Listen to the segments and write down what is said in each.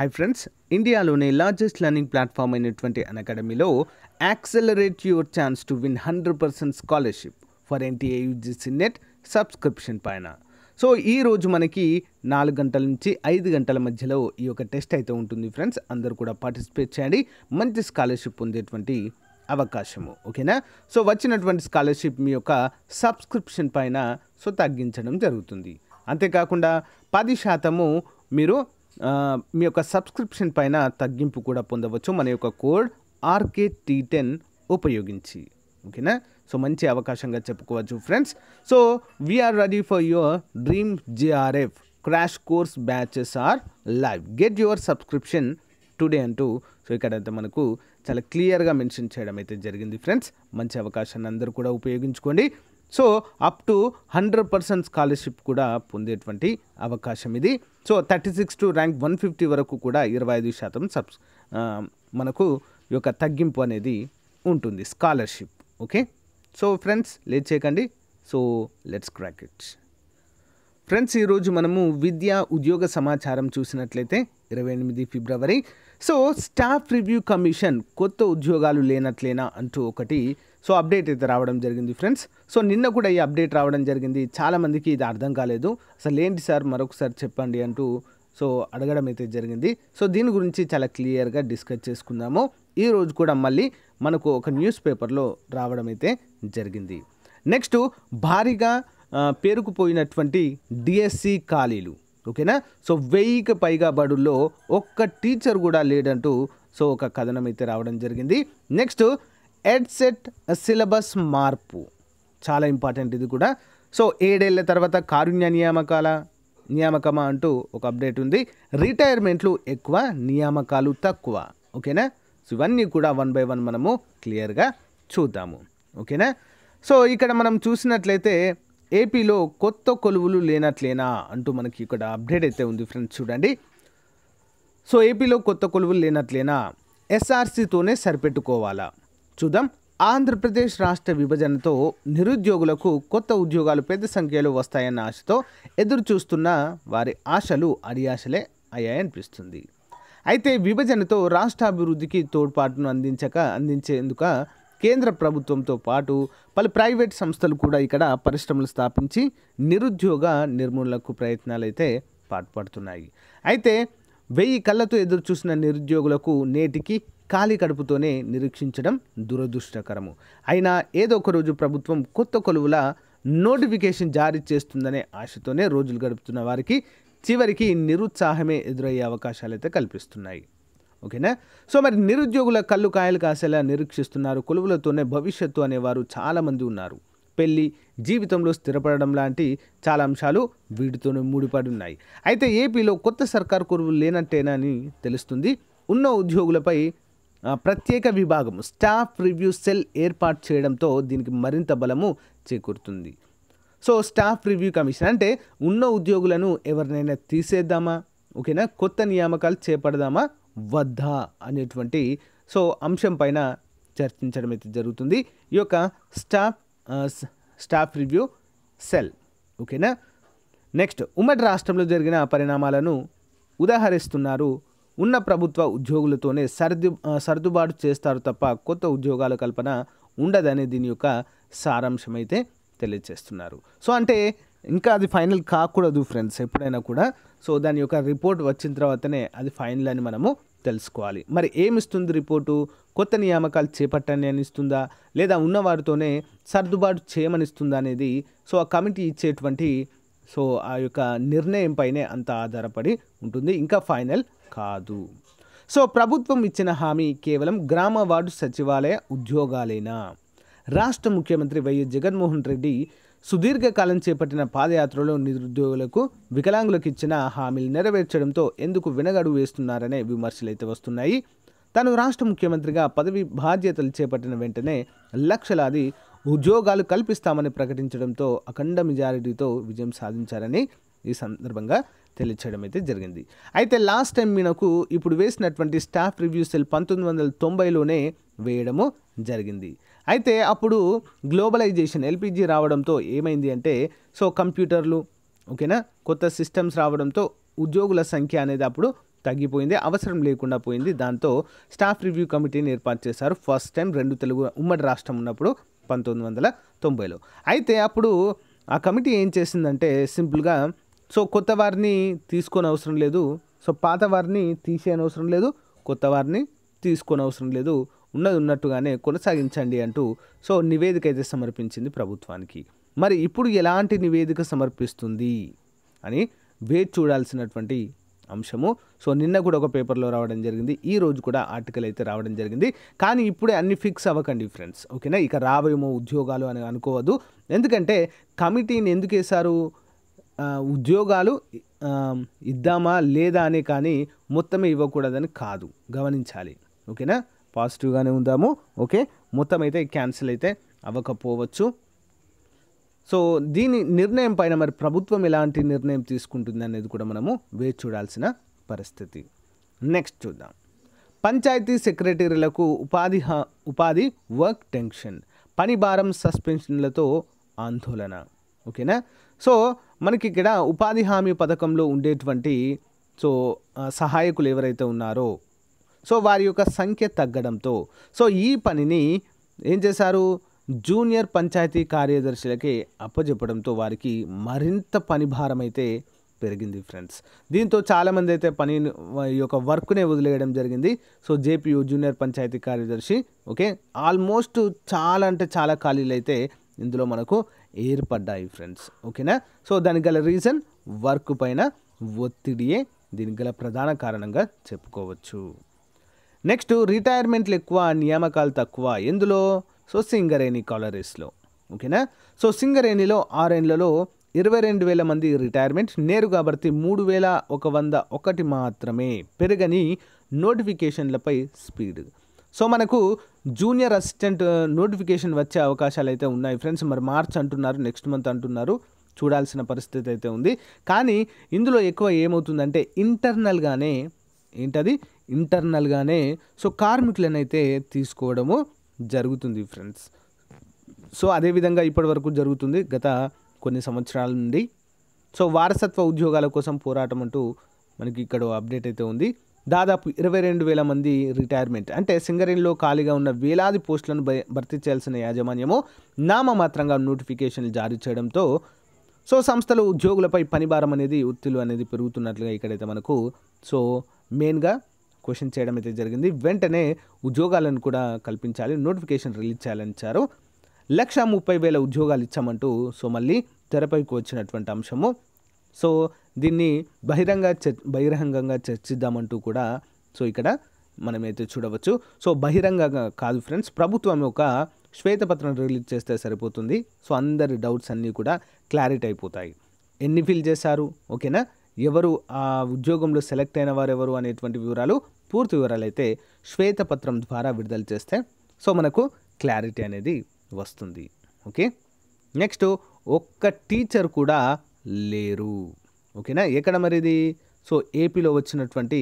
High friends ఇండియాలోనే largest learning platform అయినటువంటి అన్ అకాడమీలో accelerate your chance to win hundred percent scholarship for NTA UGC NET subscription పైన so ఈరోజు మనకి నాలుగు గంటల నుంచి ఐదు గంటల మధ్యలో ఈ యొక్క టెస్ట్ అయితే ఉంటుంది ఫ్రెండ్స్ అందరూ కూడా పార్టిసిపేట్ చేయండి మంచి స్కాలర్షిప్ పొందేటువంటి అవకాశము ఓకేనా సో వచ్చినటువంటి స్కాలర్షిప్ మీ యొక్క సబ్స్క్రిప్షన్ పైన సో తగ్గించడం జరుగుతుంది అంతేకాకుండా పది శాతము మీరు మీ యొక్క సబ్స్క్రిప్షన్ పైన తగ్గింపు కూడా పొందవచ్చు మన యొక్క కోడ్ ఆర్కే టీ టెన్ ఉపయోగించి ఓకేనా సో మంచి అవకాశంగా చెప్పుకోవచ్చు friends so we're ready for your dream JRF crash course batches are live get your subscription today అంటూ సో ఇక్కడైతే మనకు చాలా క్లియర్గా మెన్షన్ చేయడం అయితే జరిగింది ఫ్రెండ్స్ మంచి అవకాశాన్ని అందరూ కూడా ఉపయోగించుకోండి so up to hundred percent scholarship కూడా పొందేటువంటి అవకాశం ఇది so thirty six to rank one fifty వరకు కూడా ఇరవై ఐదు శాతం సబ్స్ మనకు యొక్క తగ్గింపు అనేది ఉంటుంది scholarship okay so friends late చేయకండి so let's crack it friends ఈరోజు మనము విద్యా ఉద్యోగ సమాచారం చూసినట్లయితే ఇరవై ఎనిమిది ఫిబ్రవరి సో స్టాఫ్ రివ్యూ కమిషన్ కొత్త ఉద్యోగాలు లేనట్లేనా అంటూ ఒకటి సో అప్డేట్ అయితే రావడం జరిగింది ఫ్రెండ్స్ సో నిన్న కూడా ఈ అప్డేట్ రావడం జరిగింది చాలామందికి ఇది అర్థం కాలేదు అసలు ఏంటి సార్ మరొకసారి చెప్పండి అంటూ సో అడగడం అయితే జరిగింది సో దీని గురించి చాలా క్లియర్గా డిస్కస్ చేసుకుందాము ఈ రోజు కూడా మళ్ళీ మనకు ఒక న్యూస్ పేపర్లో రావడం అయితే జరిగింది నెక్స్ట్ భారీగా పేరుకుపోయినటువంటి డిఎస్సి ఖాళీలు ఓకేనా సో వెయ్యికి పైగా బడుల్లో ఒక్క టీచర్ కూడా లేడంటూ సో ఒక కథనం అయితే రావడం జరిగింది నెక్స్ట్ ఎడ్సెట్ సిలబస్ మార్పు చాలా ఇంపార్టెంట్ ఇది కూడా సో ఏడేళ్ల తర్వాత కారుణ్య నియామకాల నియామకమా అంటూ ఒక అప్డేట్ ఉంది రిటైర్మెంట్లు ఎక్కువ నియామకాలు తక్కువ ఓకేనా సో ఇవన్నీ కూడా వన్ బై వన్ మనము క్లియర్గా చూద్దాము ఓకేనా సో ఇక్కడ మనం చూసినట్లయితే ఏపీలో కొత్త కొలువులు లేనట్లేనా అంటూ మనకి ఇక్కడ అప్డేట్ అయితే ఉంది ఫ్రెండ్స్ చూడండి సో ఏపీలో కొత్త కొలువులు లేనట్లేనా ఎస్ఆర్సీతోనే సరిపెట్టుకోవాలా చూద్దాం ఆంధ్రప్రదేశ్ రాష్ట్ర విభజనతో నిరుద్యోగులకు కొత్త ఉద్యోగాలు పెద్ద సంఖ్యలో వస్తాయన్న ఆశతో ఎదురు చూస్తున్న వారి ఆశలు అడియాశలే అయ్యాయనిపిస్తుంది అయితే విభజనతో రాష్ట్రాభివృద్ధికి తోడ్పాటును అందించక అందించేందుక కేంద్ర ప్రభుత్వంతో పాటు పలు ప్రైవేట్ సంస్థలు కూడా ఇక్కడ పరిశ్రమలు స్థాపించి నిరుద్యోగ నిర్మూలనకు ప్రయత్నాలైతే పాటుపడుతున్నాయి అయితే వెయ్యి కళ్ళతో ఎదురు చూసిన నిరుద్యోగులకు నేటికి ఖాళీ కడుపుతోనే నిరీక్షించడం దురదృష్టకరము అయినా ఏదో ఒకరోజు ప్రభుత్వం కొత్త కొలువుల నోటిఫికేషన్ జారీ చేస్తుందనే ఆశతోనే రోజులు గడుపుతున్న వారికి చివరికి నిరుత్సాహమే ఎదురయ్యే అవకాశాలు అయితే కల్పిస్తున్నాయి ఓకేనా సో మరి నిరుద్యోగుల కళ్ళు కాయలు కాసేలా నిరీక్షిస్తున్నారు కొలువులతోనే భవిష్యత్తు అనేవారు చాలామంది ఉన్నారు పెళ్ళి జీవితంలో స్థిరపడడం లాంటి చాలా అంశాలు వీటితోనే ముడిపడి ఉన్నాయి అయితే ఏపీలో కొత్త సర్కారు కొలువులు లేనట్టేనని తెలుస్తుంది ఉన్న ఉద్యోగులపై ప్రత్యేక విభాగం స్టాఫ్ రివ్యూ సెల్ ఏర్పాటు చేయడంతో దీనికి మరింత బలము చేకూరుతుంది సో స్టాఫ్ రివ్యూ కమిషన్ అంటే ఉన్న ఉద్యోగులను ఎవరినైనా తీసేద్దామా ఓకేనా కొత్త నియామకాలు చేపడదామా వద్దా అనేటువంటి సో అంశం పైన చర్చించడం అయితే జరుగుతుంది ఈ యొక్క స్టాఫ్ స్టాఫ్ రివ్యూ సెల్ ఓకేనా నెక్స్ట్ ఉమ్మడి రాష్ట్రంలో జరిగిన పరిణామాలను ఉదాహరిస్తున్నారు ఉన్న ప్రభుత్వ ఉద్యోగులతోనే సర్దు సర్దుబాటు చేస్తారు తప్ప కొత్త ఉద్యోగాల కల్పన ఉండదని దీని యొక్క సారాంశం అయితే తెలియజేస్తున్నారు సో అంటే ఇంకా అది ఫైనల్ కాకూడదు ఫ్రెండ్స్ ఎప్పుడైనా కూడా సో దాని యొక్క రిపోర్ట్ వచ్చిన తర్వాతనే అది ఫైనల్ అని మనము తెలుసుకోవాలి మరి ఏమిస్తుంది రిపోర్టు కొత్త నియామకాలు చేపట్టండి అని ఇస్తుందా లేదా ఉన్నవారితోనే సర్దుబాటు చేయమనిస్తుందా అనేది సో ఆ కమిటీ ఇచ్చేటువంటి సో ఆ యొక్క నిర్ణయం పైనే అంత ఆధారపడి ఉంటుంది ఇంకా ఫైనల్ కాదు సో ప్రభుత్వం ఇచ్చిన హామీ కేవలం గ్రామ వార్డు సచివాలయ ఉద్యోగాలేనా రాష్ట్ర ముఖ్యమంత్రి వైఎస్ జగన్మోహన్ రెడ్డి సుదీర్ఘకాలం చేపట్టిన పాదయాత్రలో నిరుద్యోగులకు వికలాంగులకు ఇచ్చిన హామీలు నెరవేర్చడంతో ఎందుకు వినగడు వేస్తున్నారనే విమర్శలైతే వస్తున్నాయి తాను రాష్ట్ర ముఖ్యమంత్రిగా పదవి బాధ్యతలు చేపట్టిన వెంటనే లక్షలాది ఉద్యోగాలు కల్పిస్తామని ప్రకటించడంతో అఖండ మెజారిటీతో విజయం సాధించారని ఈ సందర్భంగా తెలియచేయడం అయితే జరిగింది అయితే లాస్ట్ టైం మీనకు ఇప్పుడు వేసినటువంటి స్టాఫ్ రివ్యూ సెల్ పంతొమ్మిది వందల తొంభైలోనే వేయడము జరిగింది అయితే అప్పుడు గ్లోబలైజేషన్ ఎల్పిజి రావడంతో ఏమైంది అంటే సో కంప్యూటర్లు ఓకేనా కొత్త సిస్టమ్స్ రావడంతో ఉద్యోగుల సంఖ్య అనేది అప్పుడు తగ్గిపోయింది అవసరం లేకుండా పోయింది దాంతో స్టాఫ్ రివ్యూ కమిటీని ఏర్పాటు చేశారు ఫస్ట్ టైం రెండు తెలుగు ఉమ్మడి రాష్ట్రం ఉన్నప్పుడు పంతొమ్మిది వందల తొంభైలో అయితే అప్పుడు ఆ కమిటీ ఏం చేసిందంటే సింపుల్గా సో కొత్త వారిని తీసుకొని అవసరం లేదు సో పాత వారిని తీసే అవసరం లేదు కొత్త వారిని తీసుకొని అవసరం లేదు ఉన్నది ఉన్నట్టుగానే కొనసాగించండి అంటూ సో నివేదిక అయితే సమర్పించింది ప్రభుత్వానికి మరి ఇప్పుడు ఎలాంటి నివేదిక సమర్పిస్తుంది అని వేచి చూడాల్సినటువంటి అంశము సో నిన్న కూడా ఒక పేపర్లో రావడం జరిగింది ఈ రోజు కూడా ఆర్టికల్ అయితే రావడం జరిగింది కానీ ఇప్పుడే అన్ని ఫిక్స్ అవ్వకండి ఫ్రెండ్స్ ఓకేనా ఇక రాబోయేమో ఉద్యోగాలు అని అనుకోవద్దు ఎందుకంటే కమిటీని ఎందుకు వేశారు ఉద్యోగాలు ఇద్దామా లేదా అనే కానీ మొత్తమే ఇవ్వకూడదని కాదు గమనించాలి ఓకేనా పాజిటివ్గానే ఉందాము ఓకే మొత్తం అయితే క్యాన్సిల్ అయితే అవ్వకపోవచ్చు సో దీని నిర్ణయం పైన మరి ప్రభుత్వం ఎలాంటి నిర్ణయం తీసుకుంటుంది అనేది కూడా మనము వేచి చూడాల్సిన పరిస్థితి నెక్స్ట్ చూద్దాం పంచాయతీ సెక్రటరీలకు ఉపాధి ఉపాధి వర్క్ టెన్షన్ పని భారం సస్పెన్షన్లతో ఆందోళన ఓకేనా సో మనకి ఇక్కడ ఉపాధి హామీ పథకంలో ఉండేటువంటి సో సహాయకులు ఎవరైతే ఉన్నారో సో వారి యొక్క సంఖ్య తగ్గడంతో సో ఈ పనిని ఏం చేశారు జూనియర్ పంచాయతీ కార్యదర్శులకి అప్పజెప్పడంతో వారికి మరింత పనిభారం అయితే పెరిగింది ఫ్రెండ్స్ దీంతో చాలామంది అయితే పని యొక్క వర్క్నే వదిలేయడం జరిగింది సో జేపీయూ జూనియర్ పంచాయతీ కార్యదర్శి ఓకే ఆల్మోస్ట్ చాలా అంటే చాలా ఖాళీలు అయితే ఇందులో మనకు ఏర్పడ్డాయి ఫ్రెండ్స్ ఓకేనా సో దానికి గల రీజన్ వర్క్ పైన ఒత్తిడియే దీనికి గల ప్రధాన కారణంగా చెప్పుకోవచ్చు నెక్స్ట్ రిటైర్మెంట్లు ఎక్కువ నియామకాలు తక్కువ ఎందులో సో సింగరేణి కాలరీస్లో ఓకేనా సో సింగరేణిలో ఆరేండ్లలో ఇరవై రెండు వేల మంది రిటైర్మెంట్ నేరు కాబట్టి మూడు వేల ఒక వంద ఒకటి మాత్రమే పెరగని నోటిఫికేషన్లపై స్పీడ్ సో మనకు జూనియర్ అసిస్టెంట్ నోటిఫికేషన్ వచ్చే అవకాశాలు అయితే ఉన్నాయి ఫ్రెండ్స్ మరి మార్చ్ అంటున్నారు నెక్స్ట్ మంత్ అంటున్నారు చూడాల్సిన పరిస్థితి అయితే ఉంది కానీ ఇందులో ఎక్కువ ఏమవుతుందంటే ఇంటర్నల్గానే ఏంటది ఇంటర్నల్గానే సో కార్మికులనైతే తీసుకోవడము జరుగుతుంది ఫ్రెండ్స్ సో అదేవిధంగా ఇప్పటివరకు జరుగుతుంది గత కొన్ని సంవత్సరాల నుండి సో వారసత్వ ఉద్యోగాల కోసం పోరాటం అంటూ మనకి ఇక్కడ అప్డేట్ అయితే ఉంది దాదాపు ఇరవై రెండు వేల మంది రిటైర్మెంట్ అంటే సింగరేణిలో ఖాళీగా ఉన్న వేలాది పోస్టులను భర్తీ చేయాల్సిన యాజమాన్యము నామమాత్రంగా నోటిఫికేషన్లు జారీ చేయడంతో సో సంస్థలు ఉద్యోగులపై పనిభారం అనేది ఒత్తిళ్ళు అనేది పెరుగుతున్నట్లుగా ఇక్కడైతే మనకు సో మెయిన్గా క్వశ్చన్ చేయడం అయితే జరిగింది వెంటనే ఉద్యోగాలను కూడా కల్పించాలి నోటిఫికేషన్ రిలీజ్ చేయాలనిచ్చారు లక్ష ముప్పై వేల ఉద్యోగాలు ఇచ్చామంటూ సో మళ్ళీ తెరపైకి వచ్చినటువంటి అంశము సో దీన్ని బహిరంగ బహిరంగంగా చర్చిద్దామంటూ కూడా సో ఇక్కడ మనమైతే చూడవచ్చు సో బహిరంగంగా కాదు ఫ్రెండ్స్ ప్రభుత్వం ఒక శ్వేతపత్రం రిలీజ్ చేస్తే సరిపోతుంది సో అందరి డౌట్స్ అన్నీ కూడా క్లారిటీ అయిపోతాయి ఎన్ని ఫిల్ చేశారు ఓకేనా ఎవరు ఆ ఉద్యోగంలో సెలెక్ట్ అయిన వారు ఎవరు అనేటువంటి వివరాలు పూర్తి వివరాలు అయితే శ్వేతపత్రం ద్వారా విడుదల చేస్తే సో మనకు క్లారిటీ అనేది వస్తుంది ఓకే నెక్స్ట్ ఒక్క టీచర్ కూడా లేరు ఓకేనా ఎక్కడ మరిది సో ఏపీలో వచ్చినటువంటి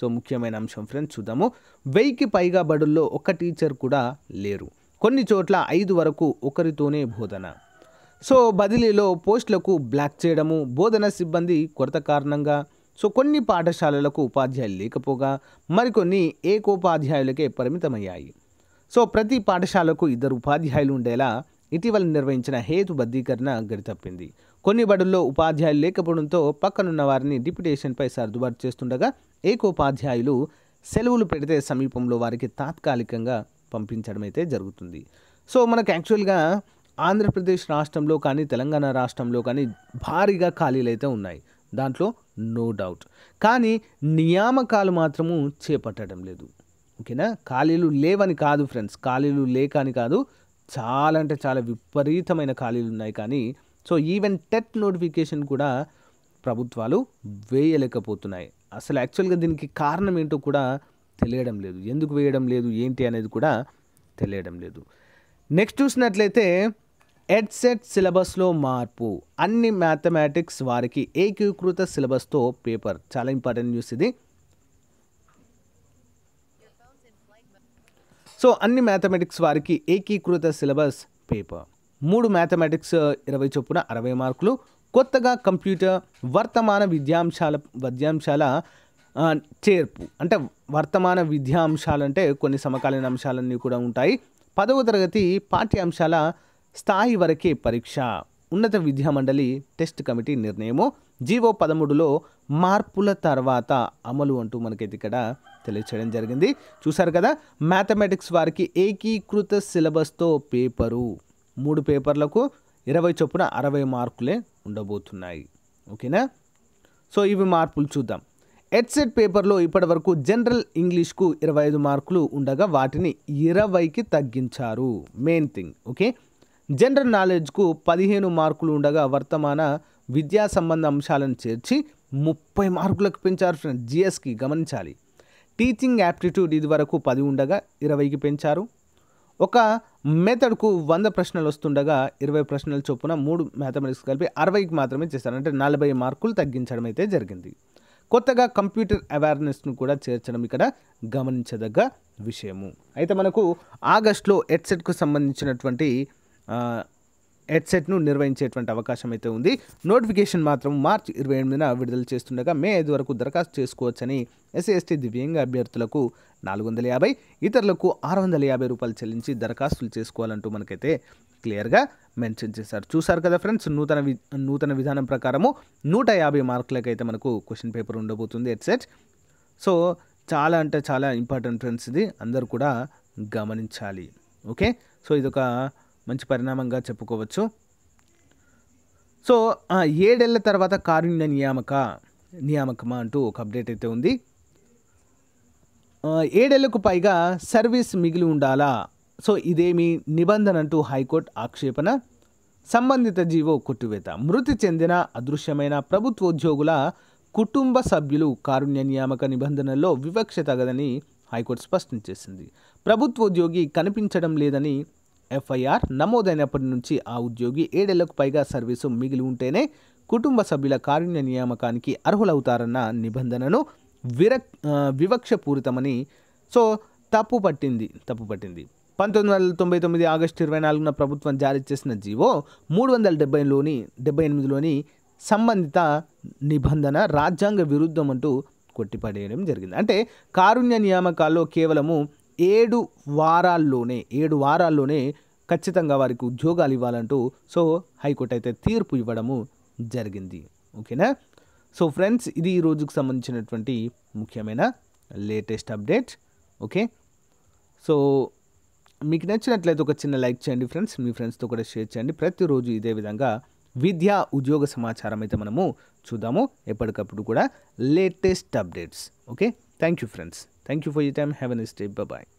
సో ముఖ్యమైన అంశం ఫ్రెండ్స్ చూద్దాము వెయ్యికి పైగా బడుల్లో ఒక టీచర్ కూడా లేరు కొన్ని చోట్ల ఐదు వరకు ఒకరితోనే బోధన సో బదిలీలో పోస్టులకు బ్లాక్ చేయడము బోధన సిబ్బంది కొరత కారణంగా సో కొన్ని పాఠశాలలకు ఉపాధ్యాయులు లేకపోగా మరికొన్ని ఏకోపాధ్యాయులకే పరిమితమయ్యాయి సో ప్రతి పాఠశాలకు ఇద్దరు ఉపాధ్యాయులు ఉండేలా ఇటీవల నిర్వహించిన హేతుబద్ధీకరణ గడితప్పింది కొన్ని బడుల్లో ఉపాధ్యాయులు లేకపోవడంతో పక్కనున్న వారిని డిప్యుటేషన్పై సర్దుబాటు చేస్తుండగా ఏకోపాధ్యాయులు సెలవులు పెడితే సమీపంలో వారికి తాత్కాలికంగా పంపించడం అయితే జరుగుతుంది సో మనకు యాక్చువల్గా ఆంధ్రప్రదేశ్ రాష్ట్రంలో కానీ తెలంగాణ రాష్ట్రంలో కానీ భారీగా ఖాళీలు అయితే ఉన్నాయి దాంట్లో నో డౌట్ కానీ నియామకాలు మాత్రము చేపట్టడం లేదు ఓకేనా ఖాళీలు లేవని కాదు ఫ్రెండ్స్ ఖాళీలు లేక అని కాదు చాలా అంటే చాలా విపరీతమైన ఖాళీలు ఉన్నాయి కానీ సో ఈవెన్ టెట్ నోటిఫికేషన్ కూడా ప్రభుత్వాలు వేయలేకపోతున్నాయి అసలు యాక్చువల్గా దీనికి కారణం ఏంటో కూడా తెలియడం లేదు ఎందుకు వేయడం లేదు ఏంటి అనేది కూడా తెలియడం లేదు నెక్స్ట్ చూసినట్లయితే ఎడ్సెట్ సిలబస్లో మార్పు అన్ని మ్యాథమెటిక్స్ వారికి ఏకీకృత సిలబస్తో పేపర్ చాలా ఇంపార్టెంట్ న్యూస్ ఇది సో అన్ని మ్యాథమెటిక్స్ వారికి ఏకీకృత సిలబస్ పేపర్ మూడు మ్యాథమెటిక్స్ ఇరవై చొప్పున అరవై మార్కులు కొత్తగా కంప్యూటర్ వర్తమాన విద్యాంశాల విద్యాంశాల చేర్పు అంటే వర్తమాన అంటే కొన్ని సమకాలీన అంశాలన్నీ కూడా ఉంటాయి పదవ తరగతి పాఠ్యాంశాల స్థాయి వరకే పరీక్ష ఉన్నత విద్యా మండలి టెస్ట్ కమిటీ నిర్ణయము జీవో పదమూడులో మార్పుల తర్వాత అమలు అంటూ మనకైతే ఇక్కడ తెలియచేయడం జరిగింది చూశారు కదా మ్యాథమెటిక్స్ వారికి ఏకీకృత సిలబస్తో పేపరు మూడు పేపర్లకు ఇరవై చొప్పున అరవై మార్కులే ఉండబోతున్నాయి ఓకేనా సో ఇవి మార్పులు చూద్దాం ఎడ్సెట్ పేపర్లో ఇప్పటివరకు జనరల్ ఇంగ్లీష్కు ఇరవై ఐదు మార్కులు ఉండగా వాటిని ఇరవైకి తగ్గించారు మెయిన్ థింగ్ ఓకే జనరల్ నాలెడ్జ్కు పదిహేను మార్కులు ఉండగా వర్తమాన విద్యా సంబంధ అంశాలను చేర్చి ముప్పై మార్కులకు పెంచారు ఫ్రెండ్ జిఎస్కి గమనించాలి టీచింగ్ యాప్టిట్యూడ్ ఇది వరకు పది ఉండగా ఇరవైకి పెంచారు ఒక మెథడ్కు వంద ప్రశ్నలు వస్తుండగా ఇరవై ప్రశ్నల చొప్పున మూడు మ్యాథమెటిక్స్ కలిపి అరవైకి మాత్రమే చేశారు అంటే నలభై మార్కులు తగ్గించడం అయితే జరిగింది కొత్తగా కంప్యూటర్ అవేర్నెస్ను కూడా చేర్చడం ఇక్కడ గమనించదగ్గ విషయము అయితే మనకు ఆగస్టులో హెడ్సెట్కు సంబంధించినటువంటి హెడ్సెట్ను నిర్వహించేటువంటి అవకాశం అయితే ఉంది నోటిఫికేషన్ మాత్రం మార్చి ఇరవై ఎనిమిదిన విడుదల చేస్తుండగా మే ఐదు వరకు దరఖాస్తు చేసుకోవచ్చని ఎస్సీ ఎస్టీ దివ్యాంగ అభ్యర్థులకు నాలుగు వందల యాభై ఇతరులకు ఆరు వందల యాభై రూపాయలు చెల్లించి దరఖాస్తులు చేసుకోవాలంటూ మనకైతే క్లియర్గా మెన్షన్ చేశారు చూసారు కదా ఫ్రెండ్స్ నూతన వి నూతన విధానం ప్రకారము నూట యాభై మార్కులకైతే మనకు క్వశ్చన్ పేపర్ ఉండబోతుంది హెడ్సెట్ సో చాలా అంటే చాలా ఇంపార్టెంట్ ఫ్రెండ్స్ ఇది అందరూ కూడా గమనించాలి ఓకే సో ఇదొక మంచి పరిణామంగా చెప్పుకోవచ్చు సో ఏడేళ్ల తర్వాత కారుణ్య నియామక నియామకమా అంటూ ఒక అప్డేట్ అయితే ఉంది ఏడేళ్లకు పైగా సర్వీస్ మిగిలి ఉండాలా సో ఇదేమి నిబంధన అంటూ హైకోర్టు ఆక్షేపణ సంబంధిత జీవో కొట్టువేత మృతి చెందిన అదృశ్యమైన ప్రభుత్వ ఉద్యోగుల కుటుంబ సభ్యులు కారుణ్య నియామక నిబంధనల్లో వివక్ష తగదని హైకోర్టు స్పష్టం చేసింది ప్రభుత్వోద్యోగి కనిపించడం లేదని ఎఫ్ఐఆర్ నమోదైనప్పటి నుంచి ఆ ఉద్యోగి ఏడేళ్లకు పైగా సర్వీసు మిగిలి ఉంటేనే కుటుంబ సభ్యుల కారుణ్య నియామకానికి అర్హులవుతారన్న నిబంధనను విరక్ వివక్షపూరితమని సో తప్పు పట్టింది తప్పు పట్టింది పంతొమ్మిది వందల తొంభై తొమ్మిది ఆగస్టు ఇరవై నాలుగున ప్రభుత్వం జారీ చేసిన జీవో మూడు వందల డెబ్బైలోని డెబ్బై ఎనిమిదిలోని సంబంధిత నిబంధన రాజ్యాంగ విరుద్ధం అంటూ కొట్టిపడేయడం జరిగింది అంటే కారుణ్య నియామకాల్లో కేవలము ఏడు వారాల్లోనే ఏడు వారాల్లోనే ఖచ్చితంగా వారికి ఉద్యోగాలు ఇవ్వాలంటూ సో హైకోర్టు అయితే తీర్పు ఇవ్వడము జరిగింది ఓకేనా సో ఫ్రెండ్స్ ఇది ఈ రోజుకు సంబంధించినటువంటి ముఖ్యమైన లేటెస్ట్ అప్డేట్ ఓకే సో మీకు నచ్చినట్లయితే ఒక చిన్న లైక్ చేయండి ఫ్రెండ్స్ మీ ఫ్రెండ్స్తో కూడా షేర్ చేయండి ప్రతిరోజు ఇదే విధంగా విద్యా ఉద్యోగ సమాచారం అయితే మనము చూద్దాము ఎప్పటికప్పుడు కూడా latest updates okay thank you friends Thank you for your time. Have a nice day. Bye bye.